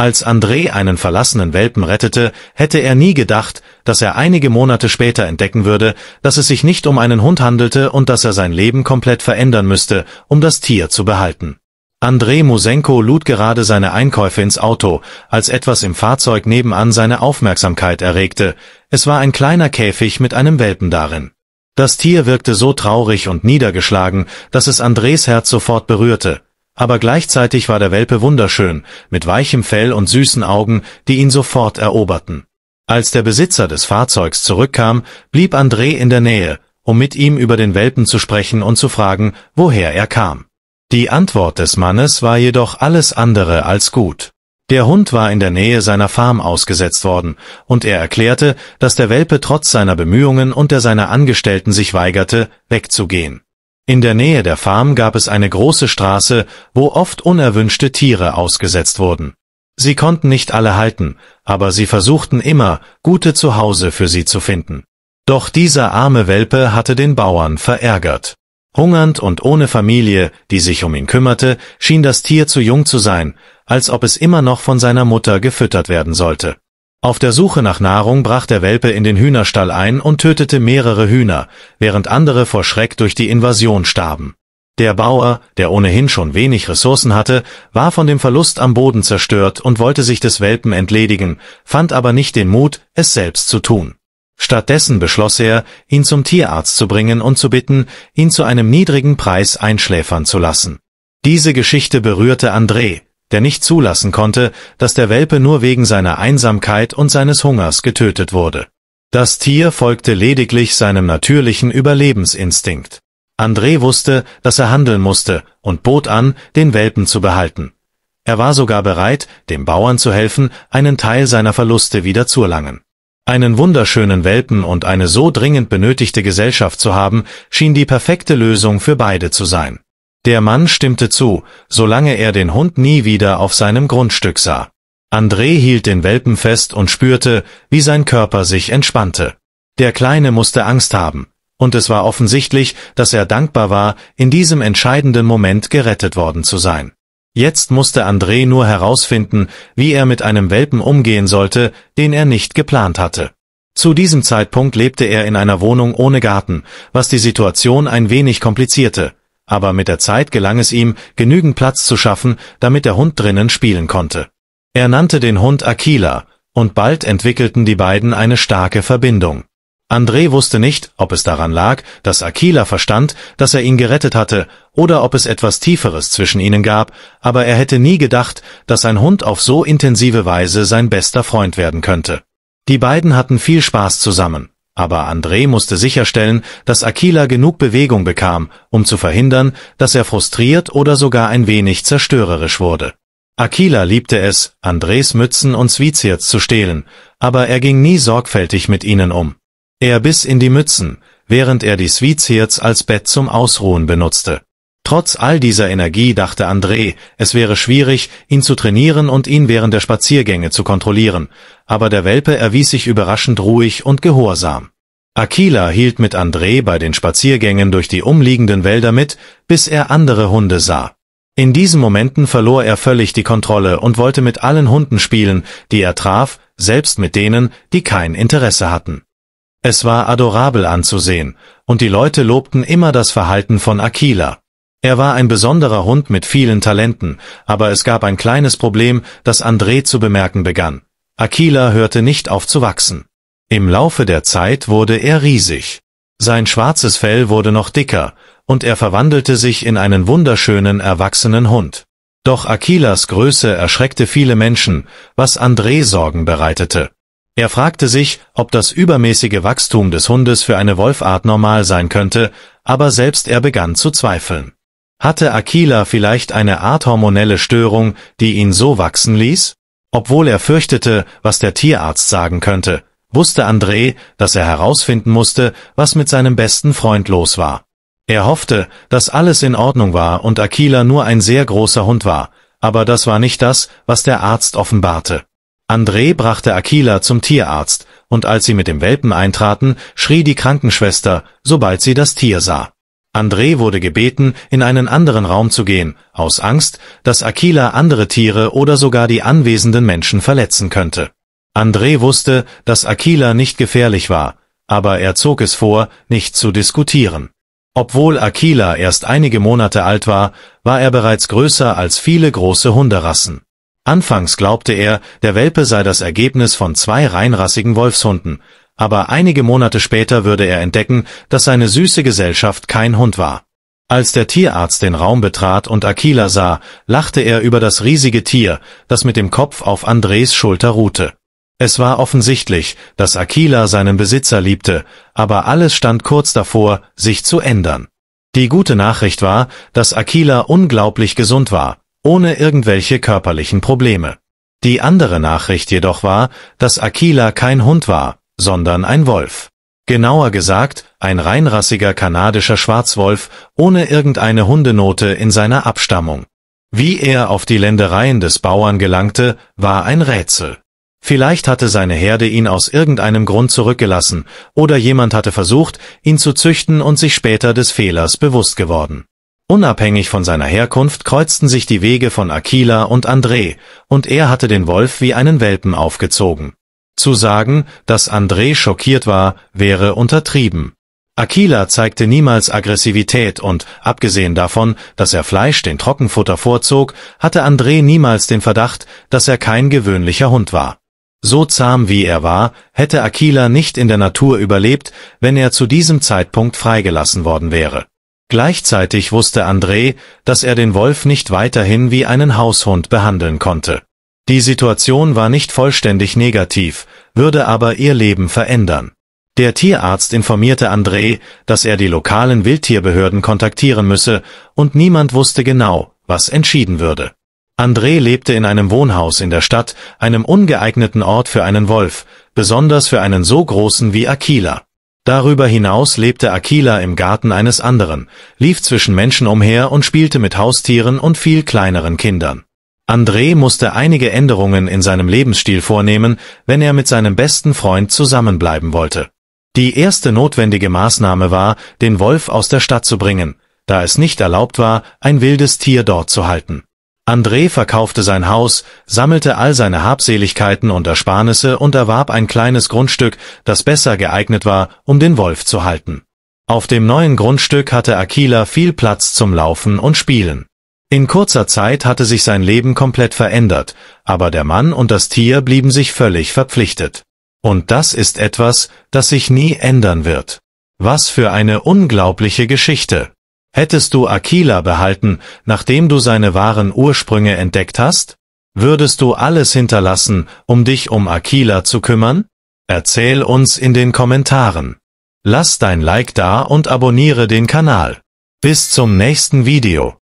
Als André einen verlassenen Welpen rettete, hätte er nie gedacht, dass er einige Monate später entdecken würde, dass es sich nicht um einen Hund handelte und dass er sein Leben komplett verändern müsste, um das Tier zu behalten. André Musenko lud gerade seine Einkäufe ins Auto, als etwas im Fahrzeug nebenan seine Aufmerksamkeit erregte. Es war ein kleiner Käfig mit einem Welpen darin. Das Tier wirkte so traurig und niedergeschlagen, dass es Andres Herz sofort berührte. Aber gleichzeitig war der Welpe wunderschön, mit weichem Fell und süßen Augen, die ihn sofort eroberten. Als der Besitzer des Fahrzeugs zurückkam, blieb André in der Nähe, um mit ihm über den Welpen zu sprechen und zu fragen, woher er kam. Die Antwort des Mannes war jedoch alles andere als gut. Der Hund war in der Nähe seiner Farm ausgesetzt worden, und er erklärte, dass der Welpe trotz seiner Bemühungen und der seiner Angestellten sich weigerte, wegzugehen. In der Nähe der Farm gab es eine große Straße, wo oft unerwünschte Tiere ausgesetzt wurden. Sie konnten nicht alle halten, aber sie versuchten immer, gute Zuhause für sie zu finden. Doch dieser arme Welpe hatte den Bauern verärgert. Hungernd und ohne Familie, die sich um ihn kümmerte, schien das Tier zu jung zu sein, als ob es immer noch von seiner Mutter gefüttert werden sollte. Auf der Suche nach Nahrung brach der Welpe in den Hühnerstall ein und tötete mehrere Hühner, während andere vor Schreck durch die Invasion starben. Der Bauer, der ohnehin schon wenig Ressourcen hatte, war von dem Verlust am Boden zerstört und wollte sich des Welpen entledigen, fand aber nicht den Mut, es selbst zu tun. Stattdessen beschloss er, ihn zum Tierarzt zu bringen und zu bitten, ihn zu einem niedrigen Preis einschläfern zu lassen. Diese Geschichte berührte André, der nicht zulassen konnte, dass der Welpe nur wegen seiner Einsamkeit und seines Hungers getötet wurde. Das Tier folgte lediglich seinem natürlichen Überlebensinstinkt. André wusste, dass er handeln musste und bot an, den Welpen zu behalten. Er war sogar bereit, dem Bauern zu helfen, einen Teil seiner Verluste wieder zu erlangen. Einen wunderschönen Welpen und eine so dringend benötigte Gesellschaft zu haben, schien die perfekte Lösung für beide zu sein. Der Mann stimmte zu, solange er den Hund nie wieder auf seinem Grundstück sah. André hielt den Welpen fest und spürte, wie sein Körper sich entspannte. Der Kleine musste Angst haben, und es war offensichtlich, dass er dankbar war, in diesem entscheidenden Moment gerettet worden zu sein. Jetzt musste André nur herausfinden, wie er mit einem Welpen umgehen sollte, den er nicht geplant hatte. Zu diesem Zeitpunkt lebte er in einer Wohnung ohne Garten, was die Situation ein wenig komplizierte, aber mit der Zeit gelang es ihm, genügend Platz zu schaffen, damit der Hund drinnen spielen konnte. Er nannte den Hund Aquila, und bald entwickelten die beiden eine starke Verbindung. André wusste nicht, ob es daran lag, dass Aquila verstand, dass er ihn gerettet hatte, oder ob es etwas Tieferes zwischen ihnen gab, aber er hätte nie gedacht, dass ein Hund auf so intensive Weise sein bester Freund werden könnte. Die beiden hatten viel Spaß zusammen aber André musste sicherstellen, dass Aquila genug Bewegung bekam, um zu verhindern, dass er frustriert oder sogar ein wenig zerstörerisch wurde. Aquila liebte es, Andres Mützen und Swiziers zu stehlen, aber er ging nie sorgfältig mit ihnen um. Er biss in die Mützen, während er die Swiziers als Bett zum Ausruhen benutzte. Trotz all dieser Energie dachte André, es wäre schwierig, ihn zu trainieren und ihn während der Spaziergänge zu kontrollieren, aber der Welpe erwies sich überraschend ruhig und gehorsam. Akila hielt mit André bei den Spaziergängen durch die umliegenden Wälder mit, bis er andere Hunde sah. In diesen Momenten verlor er völlig die Kontrolle und wollte mit allen Hunden spielen, die er traf, selbst mit denen, die kein Interesse hatten. Es war adorabel anzusehen, und die Leute lobten immer das Verhalten von Akila. Er war ein besonderer Hund mit vielen Talenten, aber es gab ein kleines Problem, das André zu bemerken begann. Aquila hörte nicht auf zu wachsen. Im Laufe der Zeit wurde er riesig. Sein schwarzes Fell wurde noch dicker, und er verwandelte sich in einen wunderschönen, erwachsenen Hund. Doch Aquilas Größe erschreckte viele Menschen, was André Sorgen bereitete. Er fragte sich, ob das übermäßige Wachstum des Hundes für eine Wolfart normal sein könnte, aber selbst er begann zu zweifeln. Hatte Aquila vielleicht eine Art hormonelle Störung, die ihn so wachsen ließ? Obwohl er fürchtete, was der Tierarzt sagen könnte, wusste André, dass er herausfinden musste, was mit seinem besten Freund los war. Er hoffte, dass alles in Ordnung war und Aquila nur ein sehr großer Hund war, aber das war nicht das, was der Arzt offenbarte. André brachte Aquila zum Tierarzt, und als sie mit dem Welpen eintraten, schrie die Krankenschwester, sobald sie das Tier sah. André wurde gebeten, in einen anderen Raum zu gehen, aus Angst, dass Aquila andere Tiere oder sogar die anwesenden Menschen verletzen könnte. André wusste, dass Aquila nicht gefährlich war, aber er zog es vor, nicht zu diskutieren. Obwohl Aquila erst einige Monate alt war, war er bereits größer als viele große Hunderassen. Anfangs glaubte er, der Welpe sei das Ergebnis von zwei reinrassigen Wolfshunden, aber einige Monate später würde er entdecken, dass seine süße Gesellschaft kein Hund war. Als der Tierarzt den Raum betrat und Akila sah, lachte er über das riesige Tier, das mit dem Kopf auf Andres Schulter ruhte. Es war offensichtlich, dass Akila seinen Besitzer liebte, aber alles stand kurz davor, sich zu ändern. Die gute Nachricht war, dass Akila unglaublich gesund war, ohne irgendwelche körperlichen Probleme. Die andere Nachricht jedoch war, dass Akila kein Hund war, sondern ein Wolf. Genauer gesagt, ein reinrassiger kanadischer Schwarzwolf ohne irgendeine Hundenote in seiner Abstammung. Wie er auf die Ländereien des Bauern gelangte, war ein Rätsel. Vielleicht hatte seine Herde ihn aus irgendeinem Grund zurückgelassen, oder jemand hatte versucht, ihn zu züchten und sich später des Fehlers bewusst geworden. Unabhängig von seiner Herkunft kreuzten sich die Wege von Aquila und André, und er hatte den Wolf wie einen Welpen aufgezogen. Zu sagen, dass André schockiert war, wäre untertrieben. Aquila zeigte niemals Aggressivität und, abgesehen davon, dass er Fleisch den Trockenfutter vorzog, hatte André niemals den Verdacht, dass er kein gewöhnlicher Hund war. So zahm wie er war, hätte Aquila nicht in der Natur überlebt, wenn er zu diesem Zeitpunkt freigelassen worden wäre. Gleichzeitig wusste André, dass er den Wolf nicht weiterhin wie einen Haushund behandeln konnte. Die Situation war nicht vollständig negativ, würde aber ihr Leben verändern. Der Tierarzt informierte André, dass er die lokalen Wildtierbehörden kontaktieren müsse, und niemand wusste genau, was entschieden würde. André lebte in einem Wohnhaus in der Stadt, einem ungeeigneten Ort für einen Wolf, besonders für einen so großen wie Aquila. Darüber hinaus lebte Aquila im Garten eines anderen, lief zwischen Menschen umher und spielte mit Haustieren und viel kleineren Kindern. André musste einige Änderungen in seinem Lebensstil vornehmen, wenn er mit seinem besten Freund zusammenbleiben wollte. Die erste notwendige Maßnahme war, den Wolf aus der Stadt zu bringen, da es nicht erlaubt war, ein wildes Tier dort zu halten. André verkaufte sein Haus, sammelte all seine Habseligkeiten und Ersparnisse und erwarb ein kleines Grundstück, das besser geeignet war, um den Wolf zu halten. Auf dem neuen Grundstück hatte Aquila viel Platz zum Laufen und Spielen. In kurzer Zeit hatte sich sein Leben komplett verändert, aber der Mann und das Tier blieben sich völlig verpflichtet. Und das ist etwas, das sich nie ändern wird. Was für eine unglaubliche Geschichte. Hättest du Aquila behalten, nachdem du seine wahren Ursprünge entdeckt hast? Würdest du alles hinterlassen, um dich um Aquila zu kümmern? Erzähl uns in den Kommentaren. Lass dein Like da und abonniere den Kanal. Bis zum nächsten Video.